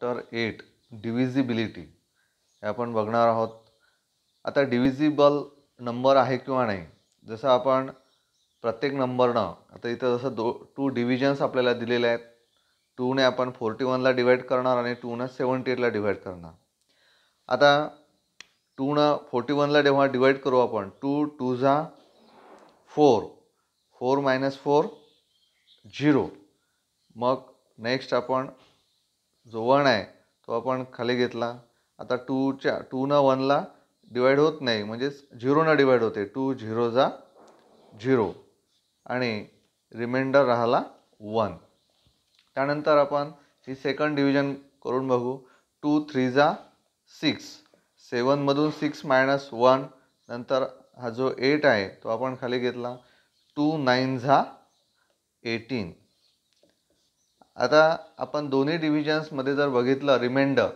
chapter eight divisibility हे आपण बघणार आहोत आता डिव्हिजिबल नंबर आहे किंवा नाही जसं आपण प्रत्येक नंबरनं आता इथं जसं दो टू डिव्हिजन्स आपल्याला दिलेले आहेत टूने आपण फोर्टी वनला डिवाईड करणार आणि टूनं सेवन्टी एटला डिवाईड करणार आता टूनं फोर्टी वनला जेव्हा डिवाईड करू आपण टू टू जा four four minus four zero मग नेक्स्ट आपण जो वन आहे तो आपण खाली घेतला आता टूच्या टू ना वनला डिवाईड होत नाही म्हणजेच झिरोनं डिवाईड होते टू झिरो जा झिरो आणि रिमाइंडर राहिला वन त्यानंतर आपण ही सेकंड डिव्हिजन करून बघू टू थ्री जा सिक्स सेवनमधून सिक्स मायनस वन नंतर हा जो एट आहे तो आपण खाली घेतला टू नाईन झा एटीन आता आपण दोन्ही डिव्हिजन्समध्ये जर बघितलं रिमेंडर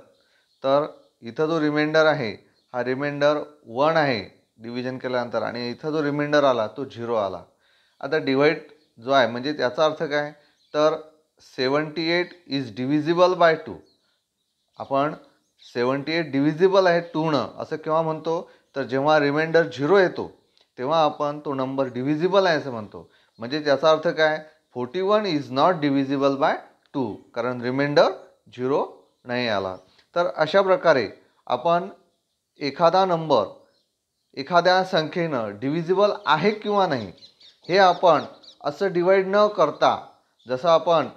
तर इथं जो रिमेंडर आहे हा रिमेंडर वन आहे डिव्हिजन केल्यानंतर आणि इथं जो रिमेंडर आला तो झिरो आला आता डिवाईड जो आहे म्हणजे त्याचा अर्थ काय तर seventy eight is divisible by two आपण सेवन्टी एट डिव्हिजिबल आहे टूनं असं केव्हा म्हणतो तर जेव्हा रिमाइंडर झिरो येतो तेव्हा आपण तो नंबर डिव्हिजिबल आहे असं म्हणतो म्हणजे त्याचा अर्थ काय forty one is not divisible by two कारण रिमाइंडर झिरो नाही आला तर अशा प्रकारे आपण एखादा नंबर एखाद्या संख्येनं डिव्हिजिबल आहे किंवा नाही हे आपण असं डिवाईड न करता जसं आपण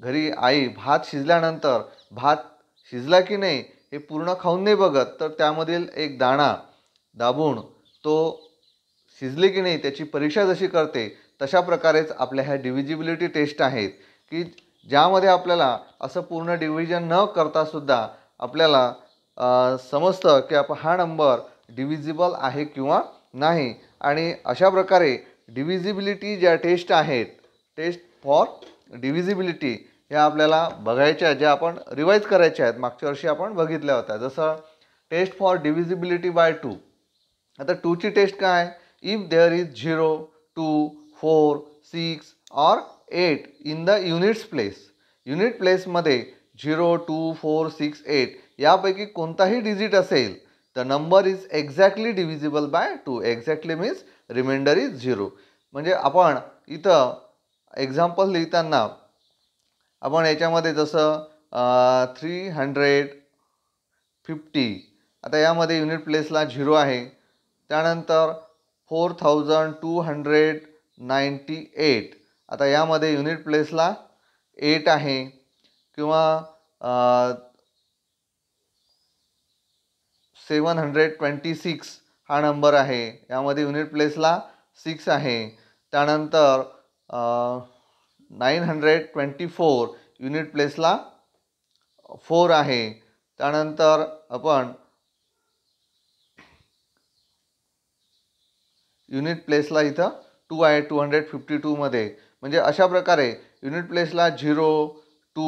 घरी आई भात शिजल्यानंतर भात शिजला की नाही हे पूर्ण खाऊन नाही बघत तर त्यामधील एक दाणा दाबून तो शिजले की नाही त्याची परीक्षा जशी करते तशा प्रकारेच आपल्या ह्या डिव्हिजिबिलिटी टेस्ट आहेत की ज्यामध्ये आपल्याला असं पूर्ण डिव्हिजन न करता सुद्धा आपल्याला समजतं की आप हा नंबर डिव्हिजिबल आहे किंवा नाही आणि अशा प्रकारे डिव्हिजिबिलिटी ज्या टेस्ट आहेत टेस्ट फॉर डिव्हिजिबिलिटी ह्या आपल्याला बघायच्या आहेत ज्या आपण रिवाईज करायच्या आहेत मागच्या वर्षी आपण बघितल्या होत्या जसं test for divisibility by two आता टूची टेस्ट काय if there is zero two four six or eight in the units place unit प्लेसमध्ये zero two four six eight यापैकी कोणताही डिजिट असेल तर number is exactly divisible by two exactly means remainder is zero म्हणजे आपण इथं example लिहिताना आपण याच्यामध्ये जसं थ्री हंड्रेड फिफ्टी आता यामध्ये युनिट प्लेसला झिरो आहे त्यानंतर four thousand two hundred ninety eight आता यामध्ये युनिट प्लेसला एट आहे किंवा सेवन हंड्रेड ट्वेंटी सिक्स हा नंबर आहे यामध्ये युनिट प्लेसला सिक्स आहे त्यानंतर nine hundred twenty four unit प्लेसला फोर आहे त्यानंतर आपण युनिट प्लेसला इथं टू आहे टू हंड्रेड फिफ्टी टूमध्ये म्हणजे अशा प्रकारे युनिट प्लेसला zero two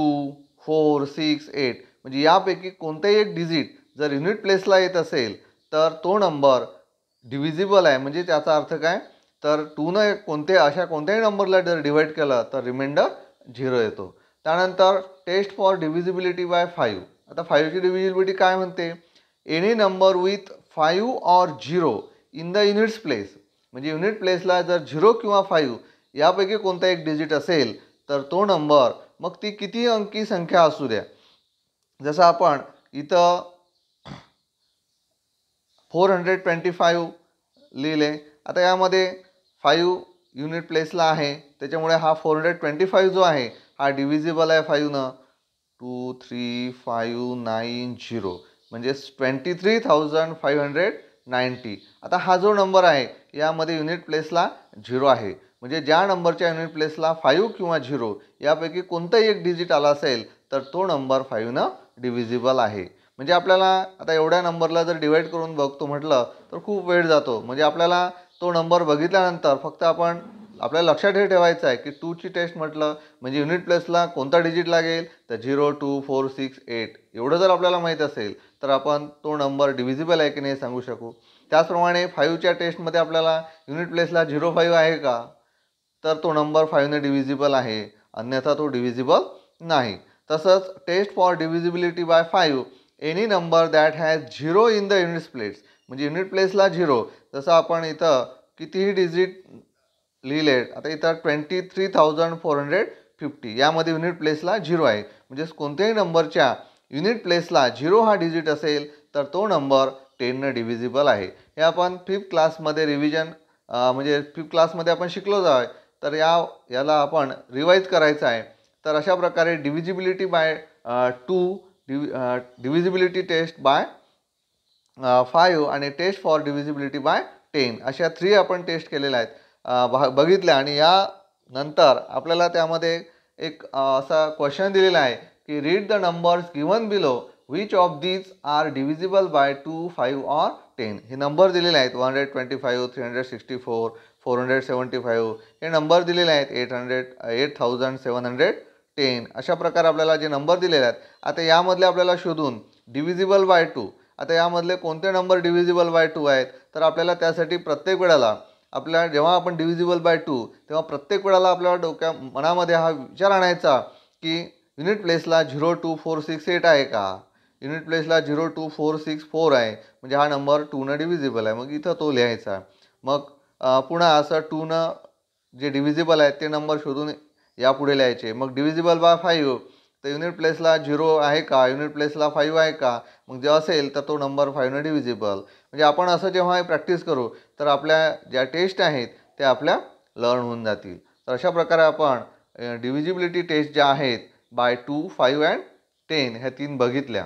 four six eight म्हणजे यापैकी कोणताही एक डिजिट जर युनिट प्लेसला येत असेल तर तो नंबर डिव्हिजिबल आहे म्हणजे त्याचा अर्थ काय तर टूनं कोणते अशा कोणत्याही नंबरला जर डिवाईड केलं तर रिमाइंडर झिरो येतो त्यानंतर test for divisibility by five आता फाईव्हची डिव्हिजिबिलिटी काय म्हणते any number with five or zero in the units place म्हणजे युनिट प्लेसला जर झिरो किंवा फाईव्ह यापैकी कोणता एक डिजिट असेल तर तो नंबर मग ती किती अंकी संख्या असू द्या जसं आपण इथं फोर हंड्रेड ट्वेंटी फाईव्ह लिहिले आता यामध्ये फाईव्ह युनिट प्लेसला आहे त्याच्यामुळे हा फोर हंड्रेड ट्वेंटी फाईव्ह जो आहे हा डिव्हिजिबल आहे फाईव्हनं two three five nine zero म्हणजेच twenty three thousand five hundred ninety आता हा जो नंबर आहे यामध्ये युनिट प्लेसला झिरो आहे म्हणजे ज्या नंबरच्या युनिट प्लेसला फाईव्ह किंवा झिरो यापैकी कोणताही एक डिजिट आला असेल तर तो नंबर फाईव्हनं डिव्हिजिबल आहे म्हणजे आपल्याला आता एवढ्या नंबरला जर डिवाईड करून बघतो म्हटलं तर खूप वेळ जातो म्हणजे आपल्याला तो नंबर बघितल्यानंतर फक्त आपण आपल्याला लक्षात हे ठेवायचं आहे की टूची टेस्ट म्हटलं म्हणजे युनिट प्लेसला कोणता डिजिट लागेल तर zero two four six eight एवढं जर आपल्याला माहीत असेल तर आपण तो नंबर डिव्हिजिबल आहे की नाही सांगू शकू त्याचप्रमाणे फाईव्हच्या टेस्टमध्ये आपल्याला युनिट प्लेसला झिरो फाईव्ह आहे का तर तो नंबर फाईव्हने डिव्हिजिबल आहे अन्यथा तो डिव्हिजिबल नाही तसंच test for divisibility by five any number that has zero in the units place म्हणजे युनिट प्लेसला झिरो जसं आपण इथं कितीही डिजिट लिहिले आता इथं twenty three thousand four hundred fifty यामध्ये युनिट प्लेसला झिरो आहे म्हणजेच कोणत्याही नंबरच्या युनिट प्लेसला झिरो हा डिजिट असेल तर तो नंबर टेननं डिव्हिजिबल आहे हे आपण फिफ्थ क्लासमध्ये रिव्हिजन म्हणजे फिफ्थ क्लासमध्ये आपण शिकलो जावे तर या याला आपण रिवाईज करायचं आहे तर अशा प्रकारे डिव्हिजिबिलिटी बाय टू डिवि डिव्हिजिबिलिटी टेस्ट बाय फाईव्ह आणि test for divisibility by ten अशा थ्री आपण टेस्ट केलेल्या आहेत बघितल्या आणि यानंतर आपल्याला त्यामध्ये एक असा क्वेश्चन दिलेला आहे की read the numbers given below which of these are divisible by two five or ten हे नंबर दिलेले आहेत one hundred twenty five three hundred sixty four four hundred seventy five हे नंबर दिलेले आहेत eight hundred eight thousand seven hundred ten अशा प्रकारे आपल्याला जे नंबर दिलेले आहेत आता यामधले आपल्याला शोधून डिव्हिजिबल बाय टू आता यामधले कोणते नंबर डिव्हिजिबल बाय टू आहेत तर आपल्याला त्यासाठी प्रत्येक वेळेला आपल्या जेव्हा आपण डिव्हिजिबल बाय टू तेव्हा प्रत्येक वेळाला आपल्या डोक्या मनामध्ये हा विचार आणायचा की युनिट प्लेसला zero two four six eight आहे का युनिट प्लेसला zero two four six four आहे म्हणजे हा नंबर टूनं डिव्हिजिबल आहे मग इथं तो लिहायचा मग पुन्हा असं टूनं जे डिव्हिजिबल आहे ते नंबर शोधून यापुढे लिहायचे मग डिव्हिजिबल बाय फाईव्ह तर युनिट प्लेसला झिरो आहे का युनिट प्लेसला फाईव्ह आहे का मग जो असेल तर तो नंबर फायव्हने डिव्हिजिबल म्हणजे आपण असं जेव्हा प्रॅक्टिस करू तर आपल्या ज्या टेस्ट आहेत त्या आपल्या लर्न होऊन जातील तर अशा प्रकारे आपण डिव्हिजिबिलिटी टेस्ट ज्या आहेत by two five and ten ह्या तीन बघितल्या